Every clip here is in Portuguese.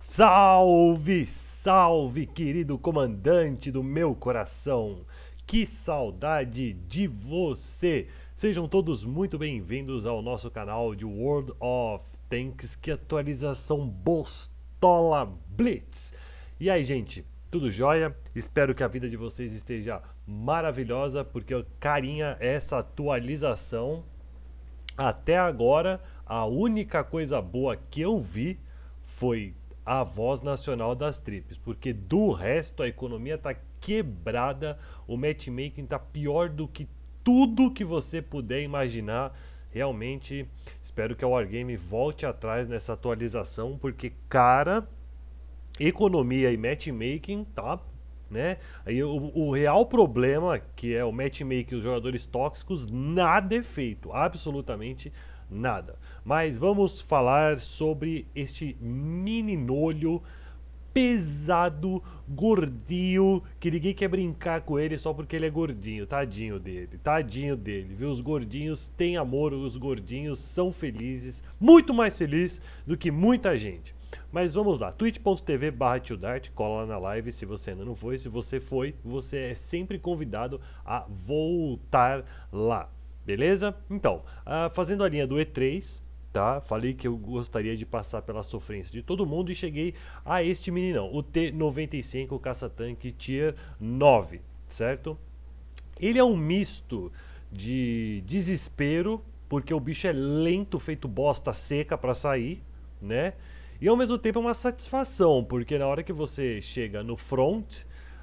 Salve, salve, querido comandante do meu coração! Que saudade de você! Sejam todos muito bem-vindos ao nosso canal de World of Tanks, que atualização Bostola Blitz! E aí, gente, tudo jóia? Espero que a vida de vocês esteja maravilhosa, porque, carinha, essa atualização, até agora, a única coisa boa que eu vi foi a voz nacional das tripes, porque do resto a economia está quebrada, o matchmaking está pior do que tudo que você puder imaginar. Realmente, espero que a Wargame volte atrás nessa atualização, porque, cara, economia e matchmaking tá né? Aí o, o, real problema, que é o matchmaking e os jogadores tóxicos, nada é feito, absolutamente nada. Mas vamos falar sobre este meninolho pesado, gordinho, que ninguém quer brincar com ele só porque ele é gordinho, tadinho dele, tadinho dele, viu? Os gordinhos têm amor, os gordinhos são felizes, muito mais felizes do que muita gente. Mas vamos lá, twitch.tv barra tiodart, cola lá na live se você ainda não foi, se você foi, você é sempre convidado a voltar lá. Beleza? Então, uh, fazendo a linha do E3, tá? Falei que eu gostaria de passar pela sofrência de todo mundo e cheguei a este meninão, o T-95 caça-tanque Tier 9, certo? Ele é um misto de desespero, porque o bicho é lento, feito bosta seca para sair, né? E ao mesmo tempo é uma satisfação, porque na hora que você chega no front,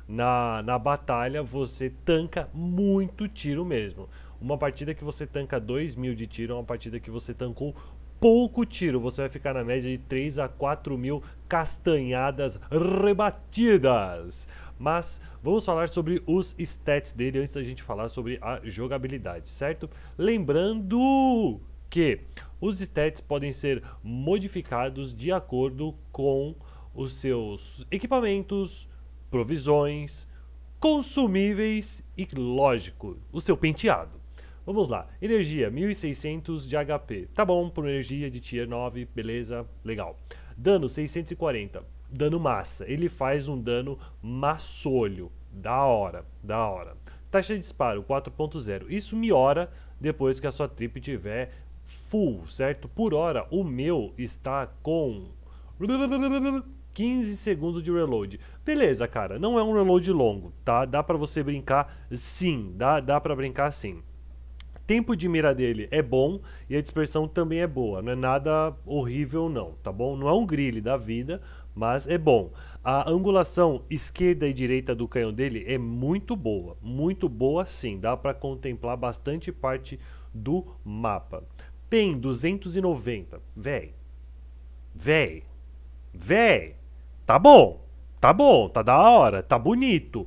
na, na batalha, você tanca muito tiro mesmo. Uma partida que você tanca 2 mil de tiro é uma partida que você tancou pouco tiro. Você vai ficar na média de 3 a 4 mil castanhadas rebatidas. Mas vamos falar sobre os stats dele antes da gente falar sobre a jogabilidade, certo? Lembrando que os stats podem ser modificados de acordo com os seus equipamentos, provisões, consumíveis e, lógico, o seu penteado. Vamos lá. Energia, 1600 de HP. Tá bom, por energia de tier 9, beleza, legal. Dano, 640. Dano massa. Ele faz um dano maçolho. Da hora, da hora. Taxa de disparo, 4.0. Isso melhora depois que a sua trip tiver full, certo? Por hora, o meu está com... 15 segundos de reload. Beleza, cara, não é um reload longo, tá? Dá para você brincar sim, dá, dá para brincar sim tempo de mira dele é bom e a dispersão também é boa. Não é nada horrível, não, tá bom? Não é um grilho da vida, mas é bom. A angulação esquerda e direita do canhão dele é muito boa, muito boa sim. Dá para contemplar bastante parte do mapa. PEN 290, véi, véi, véi, tá bom, tá bom, tá da hora, tá bonito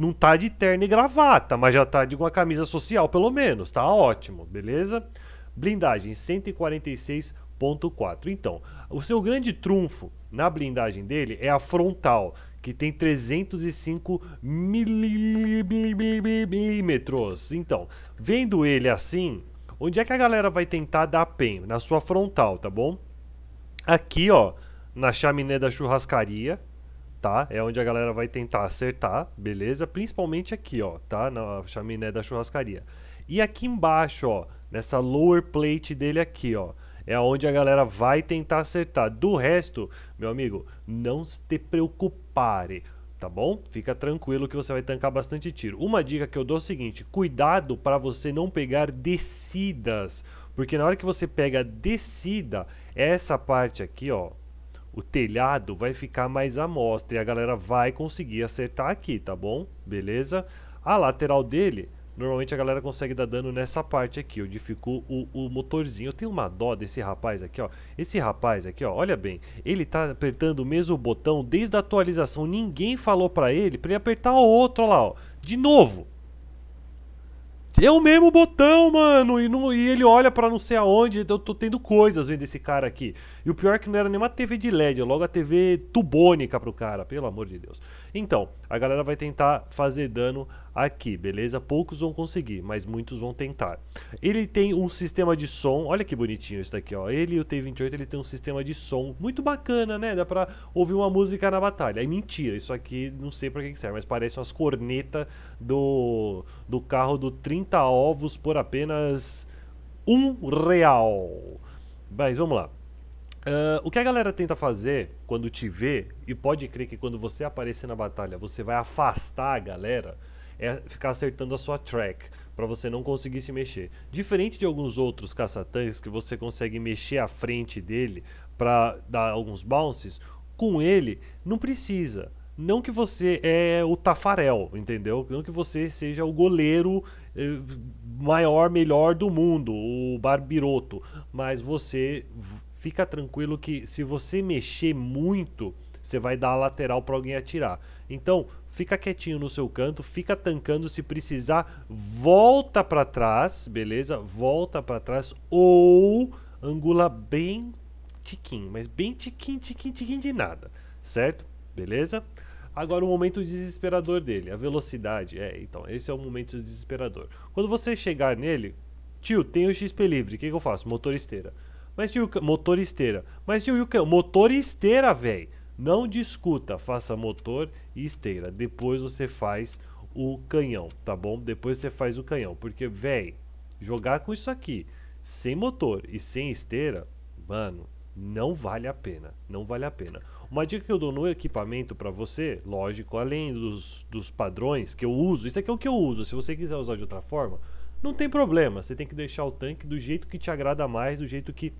não tá de terno e gravata, mas já tá de uma camisa social, pelo menos. Tá ótimo, beleza? Blindagem 146.4. Então, o seu grande trunfo na blindagem dele é a frontal, que tem 305 milímetros. Então, vendo ele assim, onde é que a galera vai tentar dar pen? Na sua frontal, tá bom? Aqui, ó, na chaminé da churrascaria, tá? É onde a galera vai tentar acertar, beleza? Principalmente aqui, ó, tá? Na chaminé da churrascaria. E aqui embaixo, ó, nessa lower plate dele aqui, ó, é onde a galera vai tentar acertar. Do resto, meu amigo, não se preocupare, tá bom? Fica tranquilo que você vai tancar bastante tiro. Uma dica que eu dou é o seguinte, cuidado para você não pegar descidas, porque na hora que você pega descida, essa parte aqui, ó, o telhado vai ficar mais à mostra e a galera vai conseguir acertar aqui, tá bom? Beleza? A lateral dele, normalmente a galera consegue dar dano nessa parte aqui, onde ficou o, o motorzinho. Eu tenho uma dó desse rapaz aqui, ó. Esse rapaz aqui, ó, olha bem, ele tá apertando o mesmo botão desde a atualização. Ninguém falou pra ele pra ele apertar o outro, lá, ó. De novo, é o mesmo botão, mano. E, não, e ele olha para não sei aonde. Eu tô tendo coisas vendo esse cara aqui. E o pior é que não era nenhuma TV de LED, é logo a TV tubônica pro cara, pelo amor de Deus. Então, a galera vai tentar fazer dano aqui, beleza? Poucos vão conseguir, mas muitos vão tentar. Ele tem um sistema de som, olha que bonitinho isso daqui, ó. Ele e o T28, ele tem um sistema de som muito bacana, né? Dá pra ouvir uma música na batalha. É mentira, isso aqui não sei pra que, que serve, mas parece umas cornetas do, do carro do 30 ovos por apenas um real. Mas vamos lá. Uh, o que a galera tenta fazer quando te vê, e pode crer que quando você aparecer na batalha você vai afastar a galera, é ficar acertando a sua track, para você não conseguir se mexer. Diferente de alguns outros caçatãs que você consegue mexer a frente dele para dar alguns bounces, com ele não precisa. Não que você é o Tafarel, entendeu? Não que você seja o goleiro eh, maior, melhor do mundo, o Barbiroto, mas você fica tranquilo que se você mexer muito, você vai dar a lateral para alguém atirar. Então, fica quietinho no seu canto, fica tancando se precisar, volta para trás, beleza? Volta para trás ou angula bem tiquinho, mas bem tiquinho, tiquinho, tiquinho de nada, certo? Beleza? Agora o momento desesperador dele, a velocidade. É, então, esse é o momento desesperador. Quando você chegar nele, tio, tem o XP livre, o que, que eu faço? Motor esteira. Mas tio, motor e esteira. Mas tio, Yuka, motor e esteira, velho. Não discuta, faça motor e esteira. Depois você faz o canhão, tá bom? Depois você faz o canhão, porque, velho, jogar com isso aqui sem motor e sem esteira, mano, não vale a pena, não vale a pena. Uma dica que eu dou no equipamento para você, lógico, além dos, dos padrões que eu uso, isso aqui é o que eu uso, se você quiser usar de outra forma, não tem problema, você tem que deixar o tanque do jeito que te agrada mais, do jeito que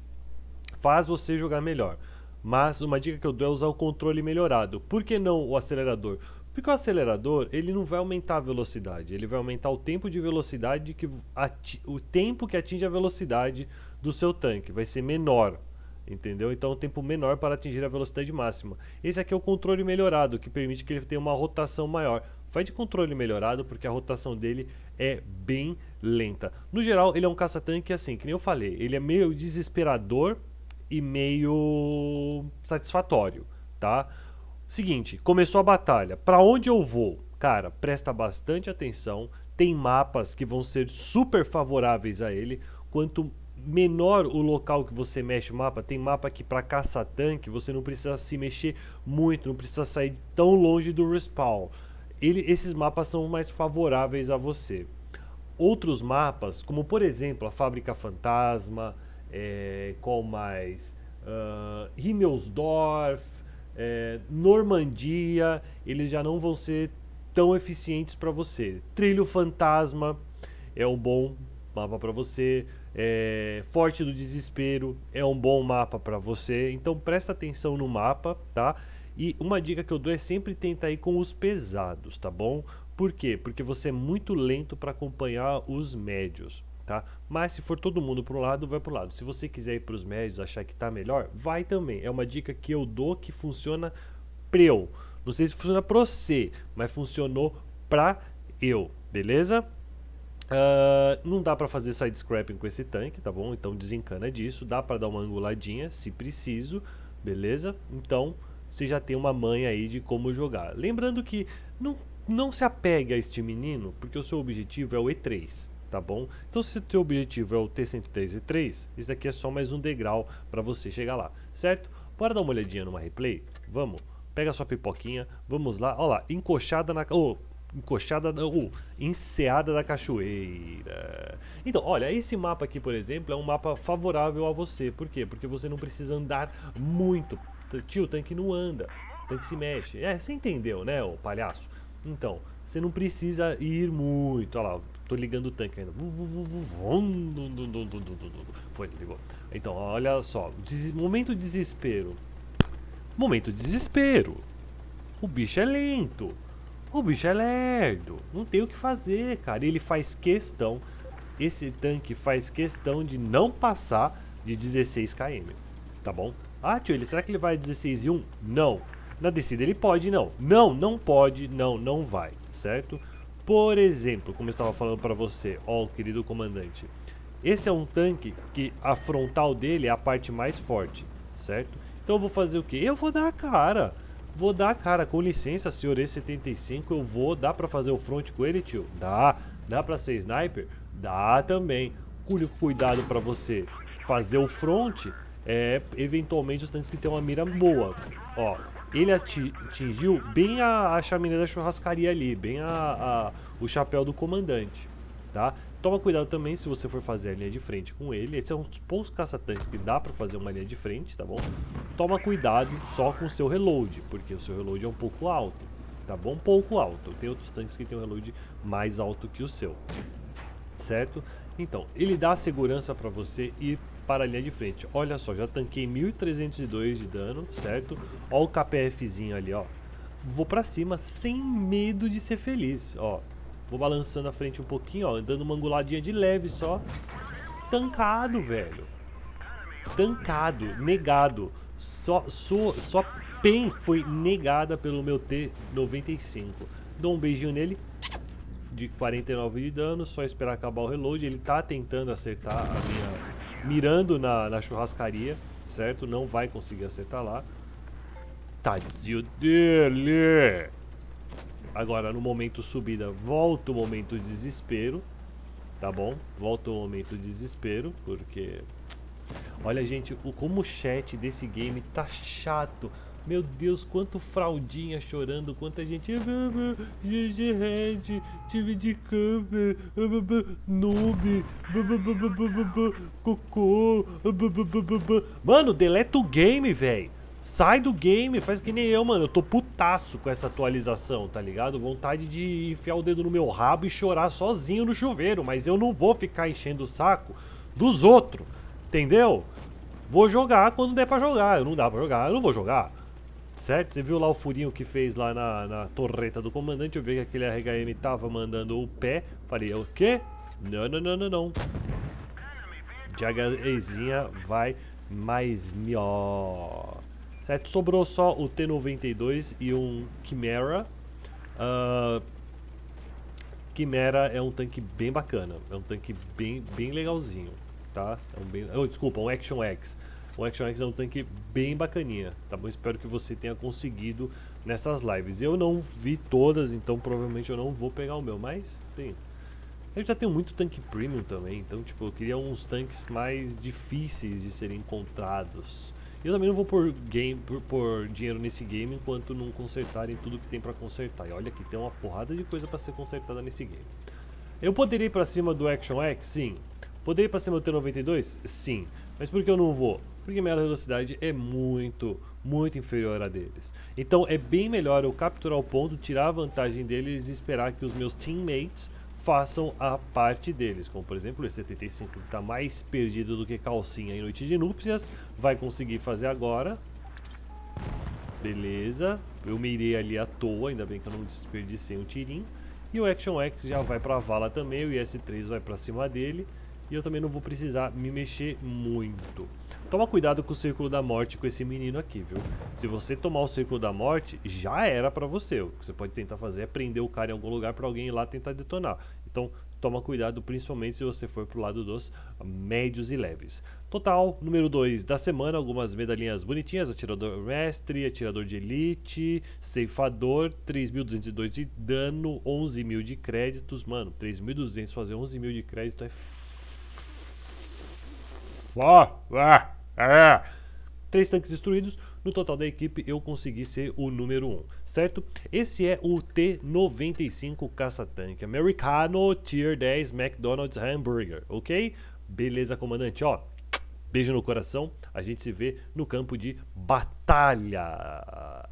faz você jogar melhor. Mas uma dica que eu dou é usar o controle melhorado. Por que não o acelerador? Porque o acelerador ele não vai aumentar a velocidade, ele vai aumentar o tempo de velocidade que o tempo que atinge a velocidade do seu tanque vai ser menor, entendeu? Então um tempo menor para atingir a velocidade máxima. Esse aqui é o controle melhorado que permite que ele tenha uma rotação maior. Vai de controle melhorado porque a rotação dele é bem lenta. No geral ele é um caça-tanque assim, que nem eu falei, ele é meio desesperador e meio satisfatório, tá? Seguinte, começou a batalha. Para onde eu vou? Cara, presta bastante atenção. Tem mapas que vão ser super favoráveis a ele. Quanto menor o local que você mexe o mapa, tem mapa que para caça tanque você não precisa se mexer muito, não precisa sair tão longe do respawn. Ele, esses mapas são mais favoráveis a você. Outros mapas, como por exemplo a Fábrica Fantasma, é, qual mais? Uh, Himmelsdorf, é, Normandia, eles já não vão ser tão eficientes para você. Trilho Fantasma é um bom mapa para você. É, Forte do Desespero é um bom mapa para você. Então presta atenção no mapa, tá? E uma dica que eu dou é sempre tentar ir com os pesados, tá bom? Por quê? Porque você é muito lento para acompanhar os médios tá? Mas se for todo mundo para um lado, vai para o lado. Se você quiser ir para os médios, achar que está melhor, vai também. É uma dica que eu dou que funciona para eu. Não sei se funciona para você, mas funcionou para eu, beleza? Uh, não dá para fazer side scrapping com esse tanque, tá bom? Então desencana disso. Dá para dar uma anguladinha, se preciso, beleza? Então você já tem uma manha aí de como jogar. Lembrando que não, não se apegue a este menino, porque o seu objetivo é o E3 tá bom? Então se o teu objetivo é o T103 e 3, isso daqui é só mais um degrau para você chegar lá, certo? Bora dar uma olhadinha numa replay? Vamos, pega sua pipoquinha, vamos lá, olha lá, encoxada na... Oh, encoxada da, enseada da cachoeira. Então, olha, esse mapa aqui, por exemplo, é um mapa favorável a você. Por quê? Porque você não precisa andar muito. Tio, o tanque não anda, o tanque se mexe. É, você entendeu, né, ô palhaço? Então, você não precisa ir muito. Olha lá, Tô ligando o tanque ainda. Foi, ligou. Então, olha só. Des... Momento desespero. Momento desespero. O bicho é lento. O bicho é lerdo. Não tem o que fazer, cara. Ele faz questão. Esse tanque faz questão de não passar de 16 km. Tá bom? Ah, tio, ele, será que ele vai a 16 e 1? Não. Na descida ele pode, não. Não, não pode, não, não vai. Certo? Por exemplo, como eu estava falando para você, ó, querido comandante, esse é um tanque que a frontal dele é a parte mais forte, certo? Então eu vou fazer o quê? Eu vou dar a cara. Vou dar a cara, com licença, senhor E75, eu vou, dá pra fazer o front com ele, tio? Dá. Dá pra ser sniper? Dá também. O cuidado pra você fazer o front é, eventualmente, os tanques que tem uma mira boa. Ó, ele atingiu bem a, a chaminé da churrascaria ali, bem a, a, o chapéu do comandante, tá? Toma cuidado também se você for fazer a linha de frente com ele. Esses são é os poucos caça-tanques que dá pra fazer uma linha de frente, tá bom? Toma cuidado só com o seu reload, porque o seu reload é um pouco alto, tá bom? Um pouco alto. Tem outros tanques que tem um reload mais alto que o seu, certo? Então, ele dá segurança para você ir para a linha de frente. Olha só, já tanquei 1302 de dano, certo? Ó o KPFzinho ali, ó. Vou para cima sem medo de ser feliz, ó. Vou balançando a frente um pouquinho, ó, dando uma anguladinha de leve só. Tancado, velho. Tancado, negado. Só, só, só PEN foi negada pelo meu T95. Dou um beijinho nele, de 49 de dano, só esperar acabar o reload. Ele tá tentando acertar a minha mirando na, na churrascaria, certo? Não vai conseguir acertar lá. Tadinho dele! Agora, no momento subida, volta o momento desespero. Tá bom? Volta o momento desespero, porque... Olha, gente, o, como o chat desse game tá chato. Meu Deus, quanto fraldinha chorando, quanta gente. GG Red, time de camper, noob, cocô. Mano, deleta o game, velho. Sai do game, faz que nem eu, mano. Eu tô putaço com essa atualização, tá ligado? Vontade de enfiar o dedo no meu rabo e chorar sozinho no chuveiro, mas eu não vou ficar enchendo o saco dos outros, entendeu? Vou jogar quando der pra jogar. Eu não dá pra jogar, eu não vou jogar certo? Você viu lá o furinho que fez lá na, na torreta do comandante, eu vi que aquele RHM tava mandando o pé, falei, o quê? Não, não, não, não, não. Jagazinha vai mais melhor. Certo? Sobrou só o T-92 e um Chimera. Uh, Chimera é um tanque bem bacana, é um tanque bem, bem legalzinho, tá? É um bem... Oh, desculpa, um Action X. O Action X é um tanque bem bacaninha, tá bom? Espero que você tenha conseguido nessas lives. Eu não vi todas, então provavelmente eu não vou pegar o meu, mas tem. Eu já tenho muito tanque premium também, então tipo, eu queria uns tanques mais difíceis de serem encontrados. Eu também não vou pôr, game, por dinheiro nesse game enquanto não consertarem tudo que tem para consertar. E olha que tem uma porrada de coisa para ser consertada nesse game. Eu poderia ir pra cima do Action X? Sim. Poderia ir pra cima do T92? Sim. Mas por que eu não vou? porque minha velocidade é muito, muito inferior à deles. Então é bem melhor eu capturar o ponto, tirar a vantagem deles e esperar que os meus teammates façam a parte deles. Como por exemplo, o 75 que está mais perdido do que calcinha em noite de núpcias, vai conseguir fazer agora. Beleza, eu mirei ali à toa, ainda bem que eu não desperdicei um tirinho. E o Action X já vai para a vala também, o IS-3 vai para cima dele. E eu também não vou precisar me mexer muito. Toma cuidado com o Círculo da Morte com esse menino aqui, viu? Se você tomar o Círculo da Morte, já era pra você. O que você pode tentar fazer é prender o cara em algum lugar pra alguém ir lá tentar detonar. Então, toma cuidado, principalmente se você for pro lado dos médios e leves. Total, número 2 da semana, algumas medalhinhas bonitinhas, atirador mestre, atirador de elite, ceifador, 3.202 de dano, 11 mil de créditos, mano, 3.200 fazer 11 mil de crédito é é. Três tanques destruídos. No total da equipe, eu consegui ser o número 1, um, certo? Esse é o T-95 caça-tanque americano Tier 10 McDonald's Hamburger, ok? Beleza, comandante, ó. Beijo no coração. A gente se vê no campo de batalha.